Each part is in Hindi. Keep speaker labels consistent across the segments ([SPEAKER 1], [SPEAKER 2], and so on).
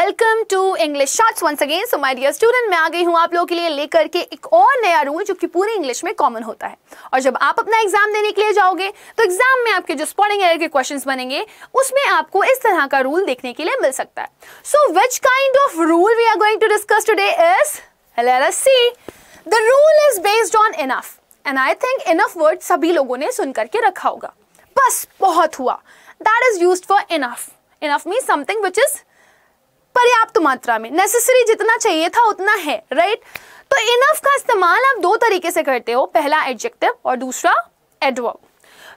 [SPEAKER 1] welcome to English shorts once again so my dear student मैं आ गई हूँ आप लोगों के लिए लेकर के एक और नया रूल जो कि पूरे इंग्लिश में कॉमन होता है और जब आप अपना एग्जाम देने के लिए जाओगे तो एग्जाम में आपके जो स्पॉटिंग एयर के क्वेश्चंस बनेंगे उसमें आपको इस तरह का रूल देखने के लिए मिल सकता है so which kind of rule we are going to discuss today is let see the rule is based on enough and I think enough word सभी लोगों ने सुन करके रखा होगा बस बहुत हुआ that is use for enough enough mean something which is पर्याप्त मात्रा में नेसेसरी जितना चाहिए था उतना है राइट तो इनफ का इस्तेमाल आप दो तरीके से करते हो पहला एडजेक्टिव और दूसरा एडवर्ब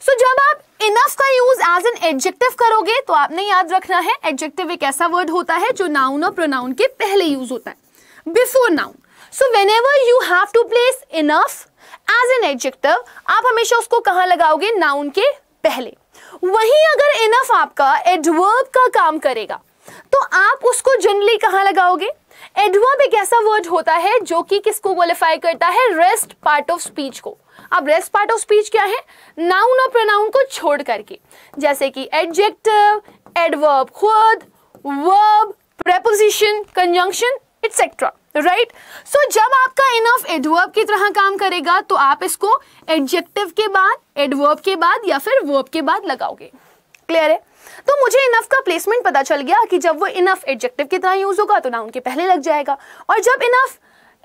[SPEAKER 1] सो so, जब आप इनफ का यूज एज एन एडजेक्टिव करोगे तो आपने याद रखना है एडजेक्टिव एक ऐसा वर्ड होता है जो नाउन और प्रोनाउन के पहले यूज होता है before noun so whenever you have to place enough as an adjective आप हमेशा उसको कहां लगाओगे नाउन के पहले वहीं अगर इनफ आपका एडवर्ब का काम करेगा तो आप उसको जनरली कहाँ लगाओगे एडवर्ब एक ऐसा वर्ड होता है जो कि किसको क्वालिफाई करता है रेस्ट पार्ट ऑफ स्पीच को अब रेस्ट पार्ट ऑफ स्पीच क्या है नाउन और प्रोनाउन को छोड़ करके जैसे कि एडजेक्टिव एडवर्ब खुद verb preposition conjunction etcetera right so जब आपका इनफ एडवर्ब की तरह काम करेगा तो आप इसको एडजेक्टिव के बाद एडवर्ब के बाद या फिर वर्ब के बाद लगाओगे क्लियर है तो मुझे इनफ का प्लेसमेंट पता चल गया कि जब वो इनफ एडजेक्टिव की तरह यूज होगा तो नाउन के पहले लग जाएगा और जब इनफ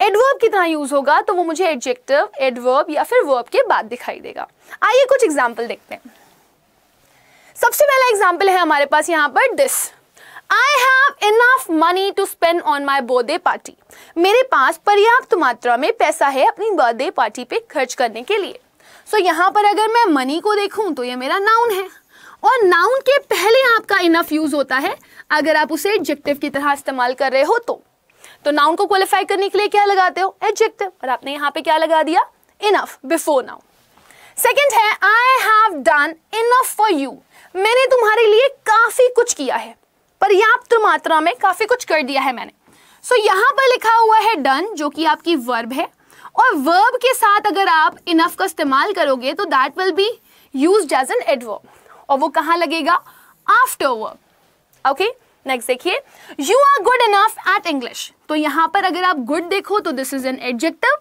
[SPEAKER 1] एडवर्ब की तरह यूज होगा तो वो मुझे एडजेक्टिव एडवर्ब या फिर वर्ब के बाद दिखाई देगा आइए कुछ एग्जाम्पल देखते हैं सबसे पहला एग्जाम्पल है हमारे पास यहाँ पर this I have enough money to spend on my birthday party मेरे पास पर्याप्त मात्रा में पैसा है अपनी बर्थडे पार्टी पे खर्च करने के लिए सो so, यहाँ पर अगर मैं मनी को देखूँ तो ये मेरा नाउन है और नाउन के पहले आपका इनफ यूज होता है अगर आप उसे एडजेक्टिव की तरह इस्तेमाल कर रहे हो तो तो नाउन को क्वालिफाई करने के लिए क्या लगाते हो एडजेक्टिव और आपने यहाँ पे क्या लगा दिया इनफ बिफोर नाउन सेकेंड है I have done enough for you मैंने तुम्हारे लिए काफी कुछ किया है पर्याप्त मात्रा में काफी कुछ कर दिया है मैंने सो so, यहाँ पर लिखा हुआ है डन जो कि आपकी वर्ब है और वर्ब के साथ अगर आप इनफ का इस्तेमाल करोगे तो that will be use as an adverb और वो कहाँ लगेगा आफ्टर वर्ब ओके नेक्स्ट देखिए you are good enough at English तो यहां पर अगर आप गुड देखो तो दिस इज एन एडजेक्टिव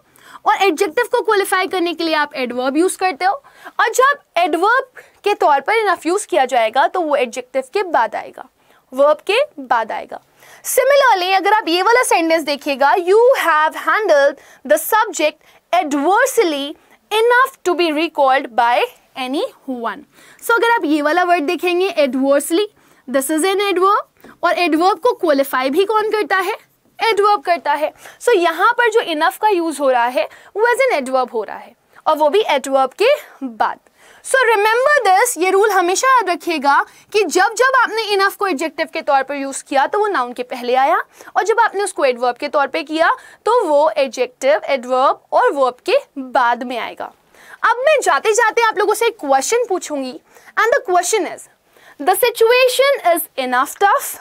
[SPEAKER 1] और एडजेक्टिव को क्वालिफाई करने के लिए आप एडवर्ब यूज करते हो और जब एडवर्ब के तौर पर इनफ यूज किया जाएगा तो वो एडजेक्टिव के बाद आएगा वर्ब के बाद आएगा सिमिलरली अगर आप ये वाला सेंटेंस देखिएगा you have handled the subject adversely enough to be recalled by anyone so अगर आप ये वाला वर्ड देखेंगे adversely this is an adverb और एडवर्ब को क्वालिफाई भी कौन करता है एडवर्ब करता है सो so, यहाँ पर जो इनफ का यूज हो रहा है वो एज एन एडवर्ब हो रहा है और वो भी एडवर्ब के बाद सो रिमेंबर दिस ये रूल हमेशा याद रखिएगा कि जब जब आपने इनफ को एडजेक्टिव के तौर पर यूज़ किया तो वो नाउन के पहले आया और जब आपने उसको एडवर्ब के तौर पर किया तो वो एडजेक्टिव एडवर्ब और वर्ब के बाद में आएगा अब मैं जाते जाते आप लोगों से एक क्वेश्चन पूछूंगी and the question is the situation is enough tough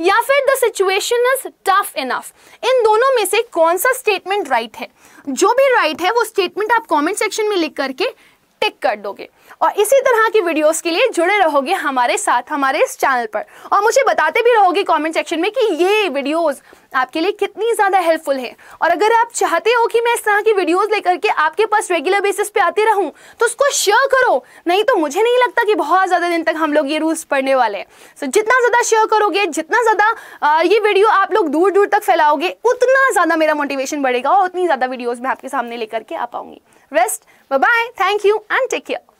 [SPEAKER 1] या फिर the situation is tough enough इन दोनों में से कौन सा स्टेटमेंट राइट right है जो भी राइट right है वो स्टेटमेंट आप कमेंट सेक्शन में लिख करके टिक कर दोगे और इसी तरह की वीडियोस के लिए जुड़े रहोगे हमारे साथ हमारे इस चैनल पर और मुझे बताते भी रहोगे कमेंट सेक्शन में कि ये वीडियोस आपके लिए कितनी ज़्यादा हेल्पफुल है और अगर आप चाहते हो कि मैं इस तरह की वीडियोस लेकर के आपके पास रेगुलर बेसिस पे आते रहूं तो उसको शेयर करो नहीं तो मुझे नहीं लगता कि बहुत ज़्यादा दिन तक हम लोग ये रूल्स पढ़ने वाले हैं सो so, जितना ज़्यादा शेयर करोगे जितना ज़्यादा ये वीडियो आप लोग दूर दूर तक फैलाओगे उतना ज़्यादा मेरा मोटिवेशन बढ़ेगा और उतनी ज़्यादा वीडियोज़ मैं आपके सामने लेकर के आ पाऊंगी rest bye thank you and take care